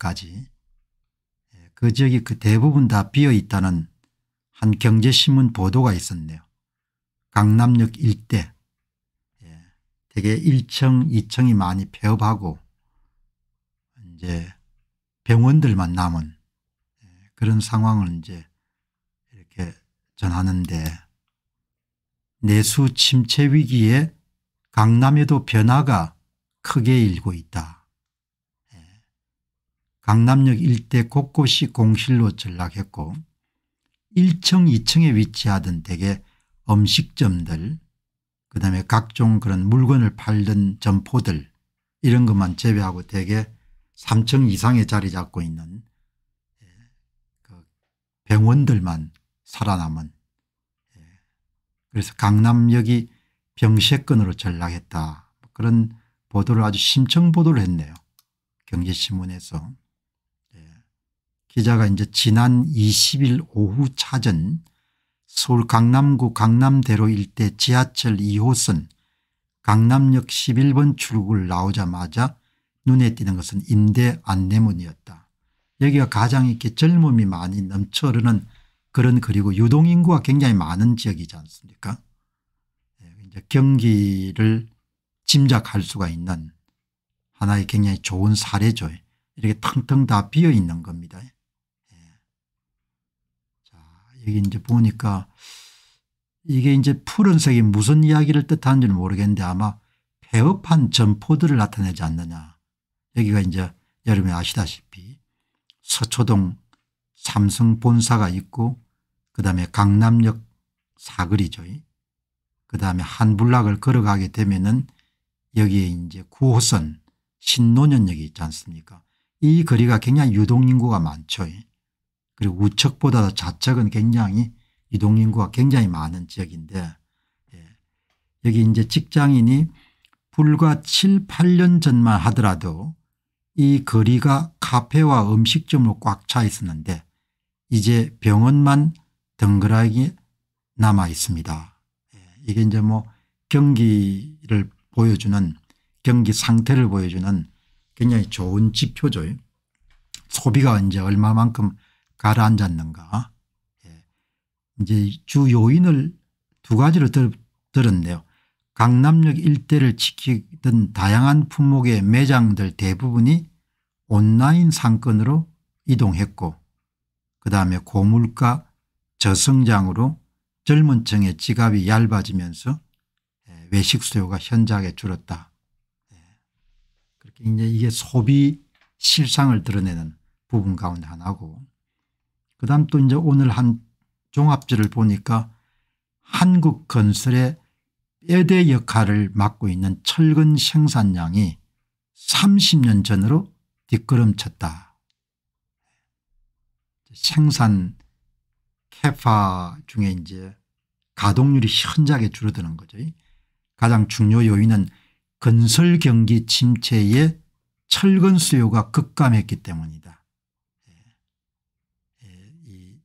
지역까지 예, 그 지역이 그 대부분 다 비어 있다는 한 경제신문 보도가 있었네요. 강남역 일대 예, 되 1층 2층이 많이 폐업하고 이제 병원들만 남은 예, 그런 상황을 이제 이렇게 전하는데 내수 침체 위기에 강남에도 변화가 크게 일고 있다. 강남역 일대 곳곳이 공실로 전락했고 1층 2층에 위치하던 대개 음식점들 그다음에 각종 그런 물건을 팔던 점포들 이런 것만 제외하고 대개 3층 이상의 자리 잡고 있는 예, 그 병원들만 살아남은 예, 그래서 강남역이 병세권으로 전락했다 그런 보도를 아주 심층 보도를 했네요. 경제신문에서. 기자가 이제 지난 20일 오후 차전 서울 강남구 강남대로 일대 지하철 2호선 강남역 11번 출구를 나오자마자 눈에 띄는 것은 임대 안내문이었다. 여기가 가장 이렇게 젊음이 많이 넘쳐 흐르는 그런 그리고 유동인구가 굉장히 많은 지역이지 않습니까 예, 이제 경기를 짐작할 수가 있는 하나의 굉장히 좋은 사례죠. 이렇게 텅텅 다 비어 있는 겁니다. 여기 이제 보니까 이게 이제 푸른색이 무슨 이야기를 뜻하는지는 모르겠는데 아마 폐업한 점포들을 나타내지 않느냐. 여기가 이제 여러분이 아시다시피 서초동 삼성 본사가 있고 그다음에 강남역 사거리죠. 그다음에 한 블락을 걸어가게 되면은 여기에 이제 9호선 신논현역이 있지 않습니까 이 거리가 굉장히 유동인구가 많죠. 그리고 우측보다 좌측은 굉장히 이동인구가 굉장히 많은 지역인데 예. 여기 이제 직장인이 불과 7, 8년 전만 하더라도 이 거리가 카페와 음식점으로 꽉 차 있었는데 이제 병원만 덩그라기 남아 있습니다. 예. 이게 이제 뭐 경기를 보여주는 경기 상태를 보여주는 굉장히 좋은 지표죠. 소비가 언제 얼마만큼 가라앉았는가. 예. 이제 주 요인을 두 가지로 들, 들었는요 강남역 일대를 지키던 다양한 품목의 매장들 대부분이 온라인 상권으로 이동했고 그다음에 고물가 저성장으로 젊은 층의 지갑이 얇아지면서 예, 외식 수요가 현저하게 줄었다. 예. 그렇게 이제 이게 소비 실상을 드러내는 부분 가운데 하나고 그다음 또 이제 오늘 한 종합지를 보니까 한국 건설의 뼈대 역할을 맡고 있는 철근 생산량이 30년 전으로 뒷걸음쳤다. 생산 캐파 중에 이제 가동률이 현저하게 줄어드는 거죠. 가장 중요 요인은 건설 경기 침체에 철근 수요가 급감했기 때문이다.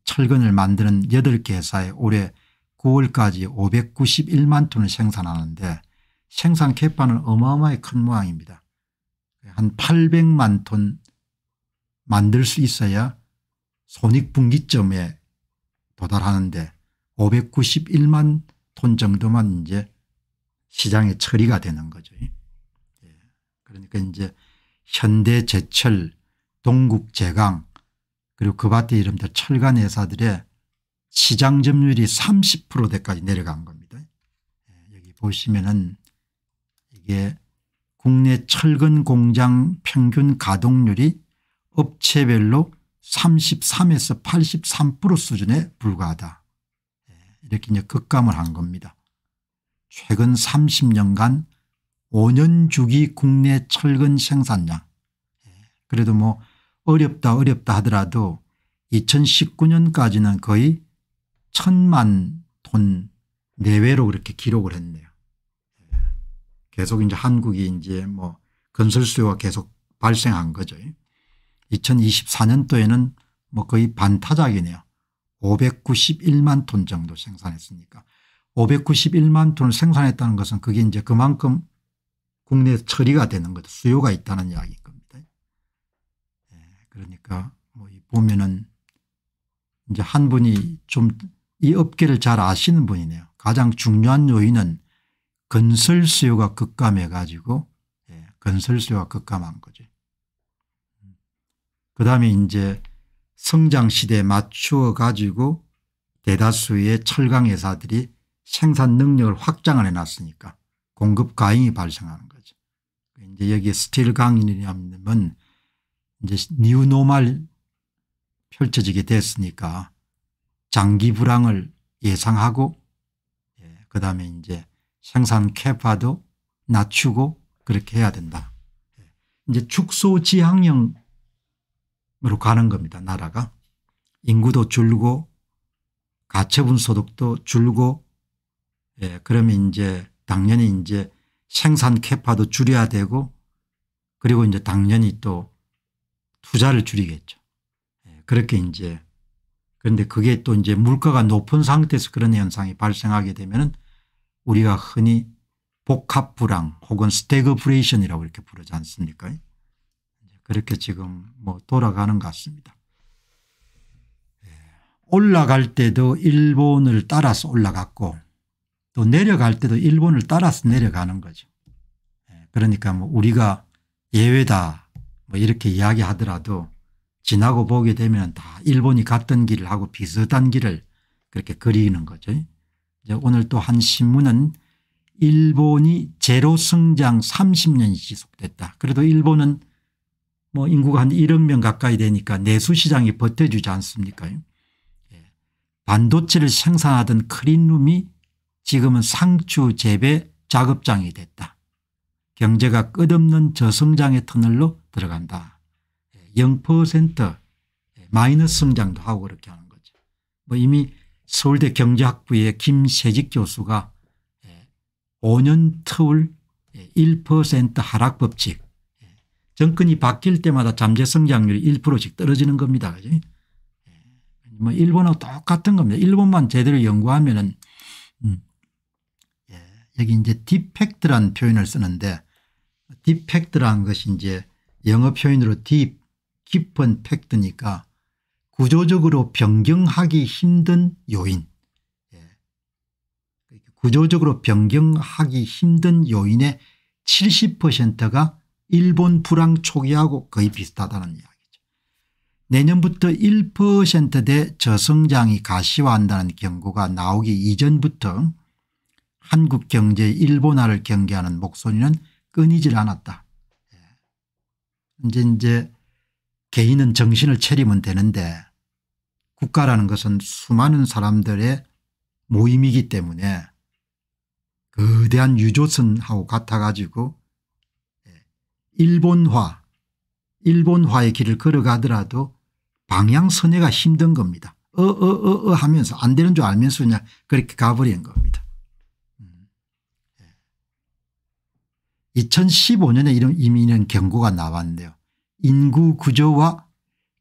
철근을 만드는 8개 회사에 올해 9월까지 591만 톤을 생산하는데 생산 캐파는 어마어마하게큰 모양입니다. 한 800만 톤 만들 수 있어야 손익분기점에 도달하는데 591만 톤 정도만 이제 시장에 처리가 되는 거죠. 예. 그러니까 이제 현대제철, 동국제강, 그리고 그밭에 이름들 철간 회사들의 시장 점유율이 30%대까지 내려간 겁니다. 예, 여기 보시면은 이게 국내 철근 공장 평균 가동률이 업체별로 33에서 83% 수준에 불과하다. 예, 이렇게 이제 급감을 한 겁니다. 최근 30년간 5년 주기 국내 철근 생산량 예, 그래도 뭐 어렵다 어렵다 하더라도 2019년까지는 거의 천만 돈 내외로 그렇게 기록을 했네요. 계속 이제 한국이 이제 뭐 건설 수요가 계속 발생한 거죠. 2024년도에는 뭐 거의 반타작이네요. 591만 톤 정도 생산했으니까 591만 톤을 생산했다는 것은 그게 이제 그만큼 국내 처리가 되는 거죠. 수요가 있다는 이야기. 그러니까 뭐 보면은 이제 한 분이 좀 이 업계를 잘 아시는 분이네요. 가장 중요한 요인은 건설 수요가 급감해 가지고 예, 건설 수요가 급감한 거죠. 그다음에 이제 성장 시대에 맞추어 가지고 대다수의 철강 회사들이 생산 능력을 확장을 해놨으니까 공급 과잉이 발생하는 거죠. 이제 여기 스틸 강인이라면 이제 뉴노말 펼쳐지게 됐으니까 장기 불황을 예상하고 예, 그다음에 이제 생산 캐파도 낮추고 그렇게 해야 된다. 예, 이제 축소 지향형으로 가는 겁니다. 나라가 인구도 줄고 가처분 소득도 줄고 예, 그러면 이제 당연히 이제 생산 캐파도 줄여야 되고 그리고 이제 당연히 또 투자를 줄이겠죠. 예, 그렇게 이제 그런데 그게 또 이제 물가가 높은 상태에서 그런 현상이 발생하게 되면은 우리가 흔히 복합 불황 혹은 스태그프레이션이라고 이렇게 부르지 않습니까? 그렇게 지금 뭐 돌아가는 것 같습니다. 예, 올라갈 때도 일본을 따라서 올라갔고 또 내려갈 때도 일본을 따라서 내려가는 거죠. 예, 그러니까 뭐 우리가 예외다 뭐 이렇게 이야기하더라도 지나고 보게 되면 다 일본이 갔던 길을 하고 비슷한 길을 그렇게 그리는 거죠. 이제 오늘 또 한 신문은 일본이 제로 성장 30년이 지속됐다. 그래도 일본은 뭐 인구가 한 1억 명 가까이 되니까 내수시장이 버텨주지 않습니까 예. 반도체를 생산하던 크린룸이 지금은 상추 재배 작업장이 됐다. 경제가 끝없는 저성장의 터널로 들어간다. 0% 예, 예, 마이너스 성장도 하고 그렇게 하는 거죠. 뭐 이미 서울대 경제학부의 김세직 교수가 5년 터1% 하락 법칙 정권이 바뀔 때마다 잠재 성장률이 1%씩 떨어지는 겁니다. 그죠? 예, 뭐 일본하고 똑같은 겁니다. 일본만 제대로 연구하면은 음 여기 이제 디펙트란 표현을 쓰는데 디펙트란 것이 이제 영어 표현으로 d 깊은 팩트니까 구조적으로 변경하기 힘든 요인 예. 그러니까 구조적으로 변경하기 힘든 요인의 70%가 일본 불황 초기하고 거의 비슷하다는 이야기죠. 내년부터 1%대 저성장이 가시화한다는 경고가 나오기 이전부터 한국 경제 일본화를 경계하는 목소리는 끊이질 않았다. 이제 이제 개인은 정신을 차리면 되는데 국가라는 것은 수많은 사람들의 모임이기 때문에 거대한 유조선하고 같아 가지고 예, 일본화 일본화의 길을 걸어가더라도 방향 선회가 힘든 겁니다. 어 어어어 어, 어, 어 하면서 안 되는 줄 알면서 그냥 그렇게 가버린 겁니다. 2015년에 이런 이미 이런 경고가 나왔는데요. 인구 구조와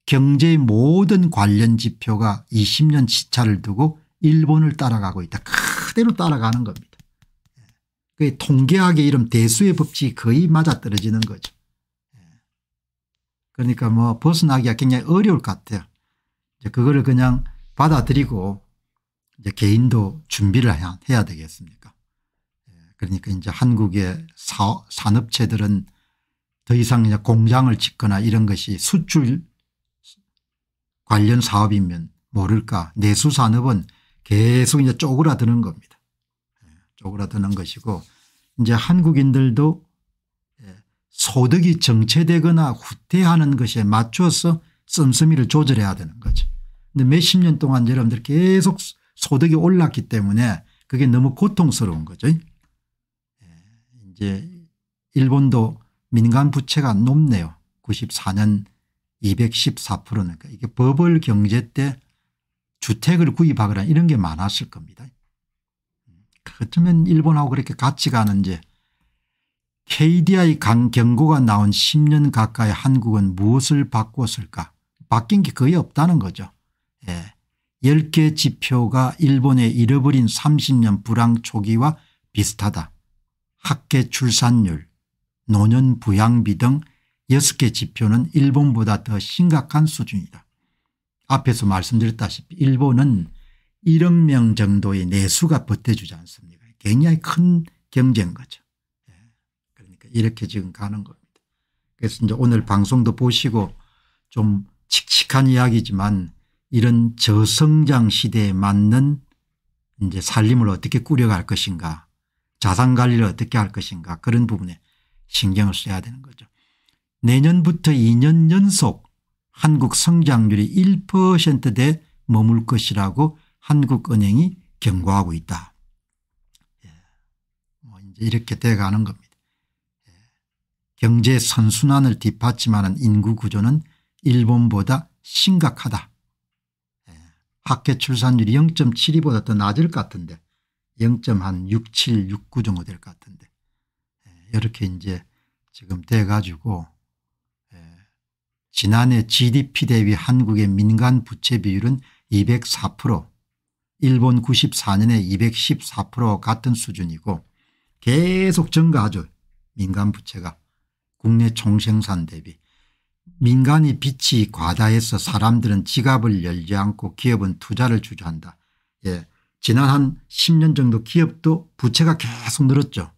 경제의 모든 관련 지표가 20년 시차를 두고 일본을 따라가고 있다. 그대로 따라가는 겁니다. 그 통계학의 이름 대수의 법칙이 거의 맞아떨어지는 거죠. 예. 그러니까 뭐 벗어나기가 굉장히 어려울 것 같아요. 이제 그거를 그냥 받아들이고 이제 개인도 준비를 해야 되겠습니까 그러니까 이제 한국의 사 산업체들은 더 이상 이제 공장을 짓거나 이런 것이 수출 관련 사업이면 모를까 내수 산업은 계속 이제 쪼그라드는 겁니다. 예, 쪼그라드는 것이고 이제 한국인들도 예, 소득이 정체되거나 후퇴하는 것에 맞춰서 씀씀이를 조절해야 되는 거죠. 근데 몇십 년 동안 여러분들 계속 소득이 올랐기 때문에 그게 너무 고통스러운 거죠. 이제 일본도 민간 부채가 높네요. 94년 214%니까 그러니까 이게 버블 경제 때 주택을 구입하거나 이런 게 많았을 겁니다. 어쩌면 일본하고 그렇게 같이 가는지 KDI 강 경고가 나온 10년 가까이 한국은 무엇을 바꿨을까 바뀐 게 거의 없다는 거죠. 예. 10개 지표가 일본의 잃어버린 30년 불황 초기와 비슷하다. 학계 출산율, 노년 부양비 등 6개 지표는 일본보다 더 심각한 수준이다. 앞에서 말씀드렸다시피 일본은 1억 명 정도의 내수가 버텨주지 않습니까 굉장히 큰 경제인 거죠. 예. 그러니까 이렇게 지금 가는 겁니다. 그래서 이제 오늘 방송도 보시고 좀 칙칙한 이야기지만 이런 저성장 시대에 맞는 이제 살림을 어떻게 꾸려갈 것인가 자산 관리를 어떻게 할 것인가 그런 부분에 신경을 써야 되는 거죠. 내년부터 2년 연속 한국 성장률이 1%대 머물 것이라고 한국은행이 경고하고 있다. 예. 뭐 이제 이렇게 돼가는 겁니다. 예. 경제 선순환을 뒷받침하는 인구 구조는 일본보다 심각하다. 예. 학계 출산율이 0.72보다 더 낮을 것 같은데 0.6769 정도 될 것 같은데 예, 이렇게 이제 지금 돼가지고 예, 지난해 GDP 대비 한국의 민간 부채 비율은 204% 일본 94년에 214% 같은 수준이고 계속 증가하죠. 민간 부채가 국내 총생산 대비 민간이 빚이 과다해서 사람들은 지갑을 열지 않고 기업은 투자를 주저한다. 예. 지난 한 10년 정도 기업도 부채가 계속 늘었죠.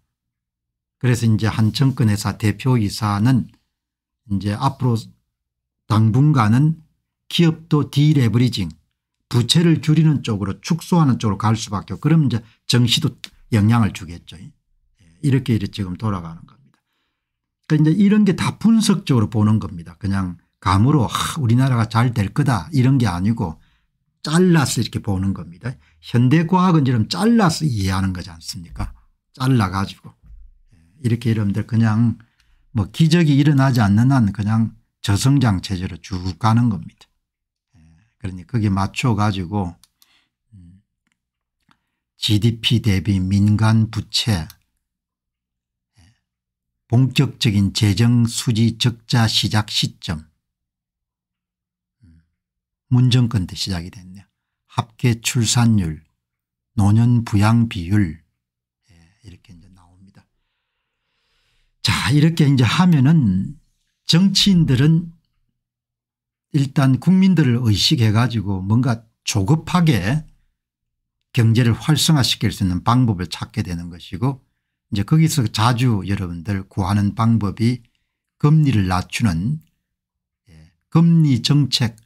그래서 이제 한 정권 회사 대표이사는 이제 앞으로 당분간은 기업도 디레버리징 부채를 줄이는 쪽으로 축소하는 쪽으로 갈 수밖에 없고 그럼 이제 정시도 영향을 주겠죠. 예, 이렇게 지금 돌아가는 겁니다. 그러니까 이제 이런 게 다 분석적으로 보는 겁니다. 그냥 감으로 아, 우리나라가 잘 될 거다 이런 게 아니고 잘라서 이렇게 보는 겁니다. 현대과학은 지금 잘라서 이해하는 거지 않습니까 잘라 가지고 이렇게 여러분들 그냥 뭐 기적이 일어나지 않는 한 그냥 저성장 체제로 쭉 가는 겁니다. 예, 그러니 거기에 맞춰 가지고 GDP 음, 대비 민간 부채 예, 본격적인 재정 수지 적자 시작 시점 음, 문정권 때 시작이 됐네요. 합계 출산율, 노년 부양 비율 예, 이렇게 이제 나옵니다. 자 이렇게 이제 하면은 정치인들은 일단 국민들을 의식해 가지고 뭔가 조급하게 경제를 활성화시킬 수 있는 방법을 찾게 되는 것이고 이제 거기서 자주 여러분들 구하는 방법이 금리를 낮추는 예, 금리 정책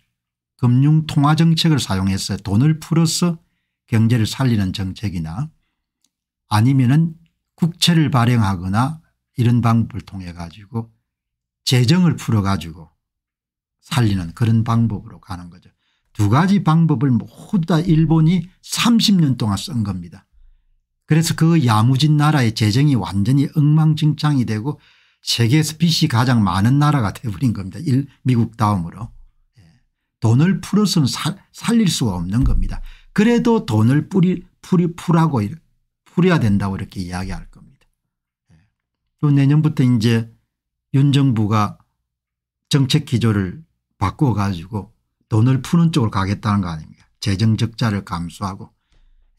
금융통화정책을 사용해서 돈을 풀어서 경제를 살리는 정책이나 아니면 은 국채를 발행하거나 이런 방법을 통해 가지고 재정을 풀어 가지고 살리는 그런 방법으로 가는 거죠. 두 가지 방법을 모두 다 일본이 30년 동안 쓴 겁니다. 그래서 그 야무진 나라의 재정이 완전히 엉망진창이 되고 세계에서 빚이 가장 많은 나라가 되어버린 겁니다. 일, 미국 다음으로. 돈을 풀어서는 살, 살릴 수가 없는 겁니다. 그래도 돈을 뿌리, 풀이, 풀하고 풀어야 된다고 이렇게 이야기할 겁니다. 예. 또 내년부터 이제 윤 정부가 정책 기조를 바꾸 가지고 돈을 푸는 쪽으로 가겠다는 거 아닙니까 재정 적자를 감수하고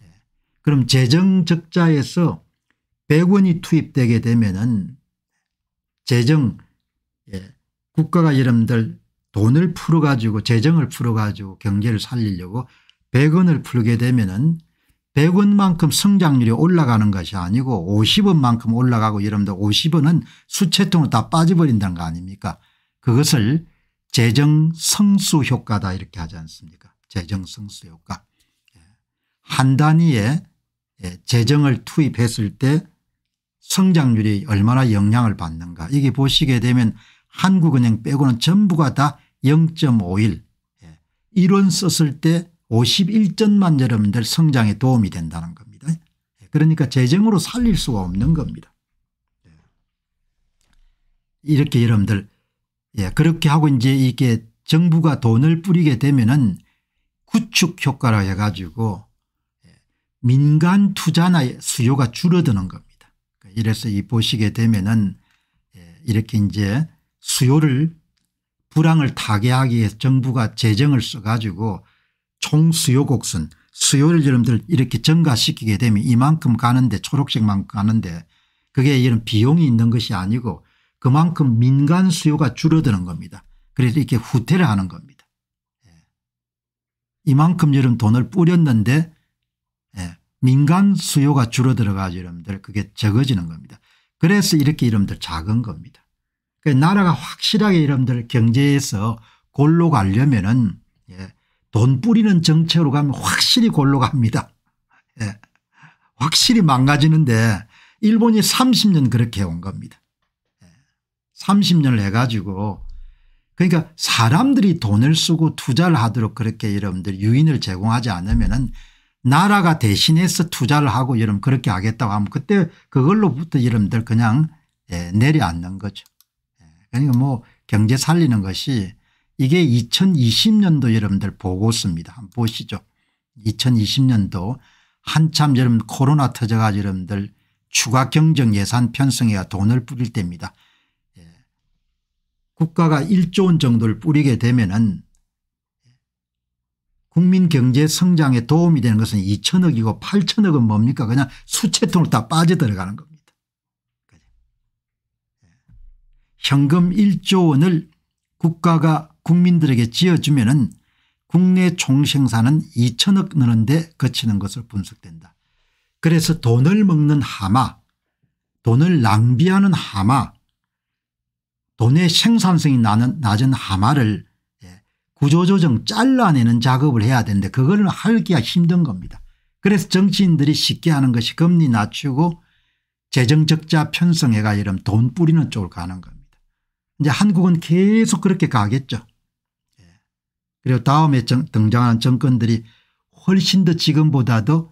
예. 그럼 재정 적자에서 100원이 투입되게 되면 은 재정 예, 국가가 여러분들 돈을 풀어가지고 재정을 풀어가지고 경제를 살리려고 100원을 풀게 되면은 100원만큼 성장률이 올라가는 것이 아니고 50원만큼 올라가고 여러분들 50원은 수채통으로 다 빠져버린다는 거 아닙니까 그것을 재정 성수 효과다 이렇게 하지 않습니까 재정 성수 효과 예. 한 단위에 예, 재정을 투입했을 때 성장률이 얼마나 영향을 받는가 이게 보시게 되면 한국은행 빼고는 전부가 다0.51 예. 이론 썼을 때 51점만 여러분들 성장에 도움이 된다는 겁니다. 예. 그러니까 재정으로 살릴 수가 없는 겁니다. 예. 이렇게 여러분들 예, 그렇게 하고 이제 이게 정부가 돈을 뿌리게 되면은 구축 효과라 해가지고 민간 투자나 수요가 줄어드는 겁니다. 그러니까 이래서 이 보시게 되면은 이렇게 이제 수요를 불황을 타개하기 위해 정부가 재정을 써가지고 총수요 곡선 수요를 여러분들 이렇게 증가시키게 되면 이만큼 가는데 초록색만 가는데 그게 이런 비용이 있는 것이 아니고 그만큼 민간 수요가 줄어드는 겁니다. 그래서 이렇게 후퇴를 하는 겁니다. 예. 이만큼 여러분 돈을 뿌렸는데 예, 민간 수요가 줄어들어 가지고 여러분들 그게 적어지는 겁니다. 그래서 이렇게 여러분들 작은 겁니다. 그 나라가 확실하게 여러분들 경제에서 골로 가려면 은돈 예. 뿌리는 정책으로 가면 확실히 골로 갑니다. 예, 확실히 망가지는데 일본이 30년 그렇게 온 겁니다. 30년을 예, 해가지고 그러니까 사람들이 돈을 쓰고 투자를 하도록 그렇게 여러분들 유인을 제공하지 않으면 은 나라가 대신해서 투자를 하고 여러분 그렇게 하겠다고 하면 그때 그걸로부터 여러분들 그냥 예, 내려앉는 거죠. 그러니까 뭐 경제 살리는 것이 이게 2020년도 여러분들 보고있습니다 한번 보시죠. 2020년도 한참 여름 코로나 터져가지고 여러분들 추가 경정 예산 편성해야 돈을 뿌릴 때입니다. 예. 국가가 1조 원 정도를 뿌리게 되면은 국민 경제 성장에 도움이 되는 것은 2천억이고 8천억은 뭡니까 그냥 수채통으로 다 빠져들어가는 겁니다. 현금 1조 원을 국가가 국민들에게 지어주면 국내 총생산은 2천억 넣는데 거치는 것으로 분석된다. 그래서 돈을 먹는 하마 돈을 낭비하는 하마 돈의 생산성이 낮은 하마를 예, 구조조정 잘라내는 작업을 해야 되는데 그걸 하기가 힘든 겁니다. 그래서 정치인들이 쉽게 하는 것이 금리 낮추고 재정적자 편성해가 이런 돈 뿌리는 쪽으로 가는 겁니다. 이제 한국은 계속 그렇게 가겠죠. 예. 그리고 다음에 등장하는 정권들이 훨씬 더 지금보다도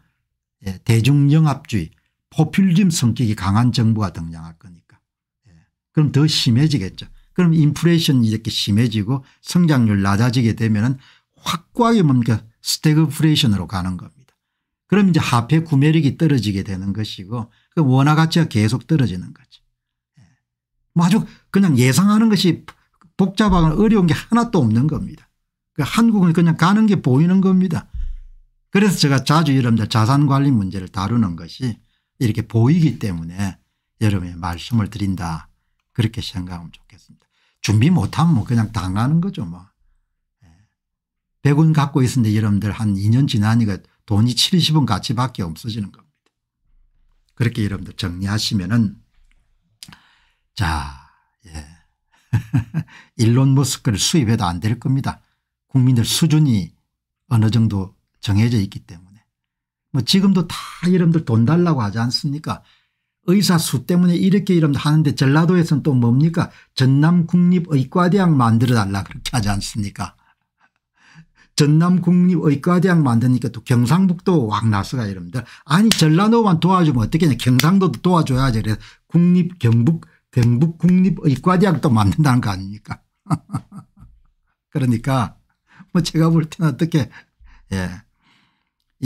예, 대중영합주의 포퓰리즘 성격이 강한 정부가 등장할 거니까 예. 그럼 더 심해지겠죠. 그럼 인플레이션이 이렇게 심해지고 성장률 낮아지게 되면 확고하게 뭔가 스태그플레이션으로 가는 겁니다. 그럼 이제 화폐 구매력이 떨어지게 되는 것이고 그 원화 가치가 계속 떨어지는 거죠. 뭐 아주 그냥 예상하는 것이 복잡하거나 어려운 게 하나도 없는 겁니다. 그 한국은 그냥 가는 게 보이는 겁니다. 그래서 제가 자주 여러분들 자산관리 문제를 다루는 것이 이렇게 보이기 때문에 여러분의 말씀을 드린다 그렇게 생각하면 좋겠습니다. 준비 못하면 뭐 그냥 당하는 거죠 뭐. 100원 예. 갖고 있었는데 여러분들 한 2년 지나니까 돈이 70원 가치밖에 없어지는 겁니다. 그렇게 여러분들 정리하시면은 자, 예. 일론 머스크를 수입해도 안 될 겁니다. 국민들 수준이 어느 정도 정해져 있기 때문에. 뭐 지금도 다 여러분들 돈 달라고 하지 않습니까? 의사 수 때문에 이렇게 이러면 하는데 전라도에서는 또 뭡니까? 전남국립의과대학 만들어달라 그렇게 하지 않습니까? 전남국립의과대학 만드니까 또 경상북도 왕나스가 여러분들 아니 전라도만 도와주면 어떻게냐 경상도도 도와줘야지 그래서 국립경북 경북 국립의과대학도 어, 만든다는 거 아닙니까 그러니까 뭐 제가 볼 때는 어떻게 예.